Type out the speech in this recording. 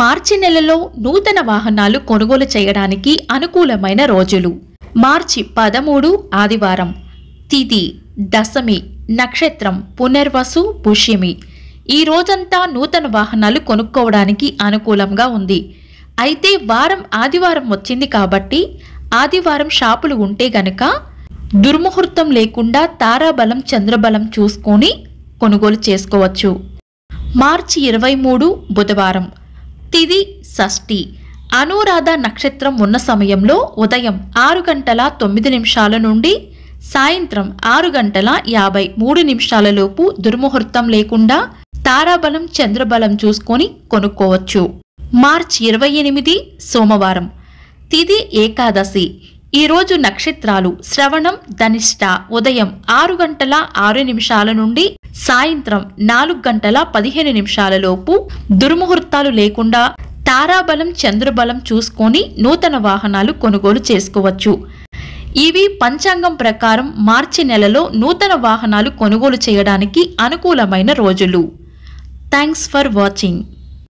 మార్చి నెలలో నూతన వాహనాలు కొనుగోలు చేయడానికి అనుకూలమైన రోజులు మార్చి పదమూడు ఆదివారం తిథి దశమి నక్షత్రం పునర్వసు పుష్యమి ఈ రోజంతా నూతన వాహనాలు కొనుక్కోవడానికి అనుకూలంగా ఉంది అయితే వారం ఆదివారం వచ్చింది కాబట్టి ఆదివారం షాపులు ఉంటే గనక దుర్ముహూర్తం లేకుండా తారాబలం చంద్రబలం చూసుకొని కొనుగోలు చేసుకోవచ్చు మార్చి ఇరవై మూడు బుధవారం తిది షష్ఠి అనురాధ నక్షత్రం ఉన్న సమయంలో ఉదయం ఆరు గంటల తొమ్మిది నిమిషాల నుండి సాయంత్రం ఆరు గంటల యాభై మూడు నిమిషాలలోపు దుర్ముహూర్తం లేకుండా తారాబలం చంద్రబలం చూసుకొని కొనుక్కోవచ్చు మార్చ్ ఇరవై ఎనిమిది సోమవారం తిది ఏకాదశి ఈరోజు నక్షత్రాలు శ్రవణం ధనిష్ట ఉదయం ఆరు గంటల ఆరు నిమిషాల నుండి సాయంత్రం నాలుగు గంటల పదిహేను నిమిషాల లోపు దుర్ముహూర్తాలు లేకుండా తారాబలం చంద్రబలం చూసుకొని నూతన వాహనాలు కొనుగోలు చేసుకోవచ్చు ఇవి పంచాంగం ప్రకారం మార్చి నెలలో నూతన వాహనాలు కొనుగోలు చేయడానికి అనుకూలమైన రోజులు థ్యాంక్స్ ఫర్ వాచింగ్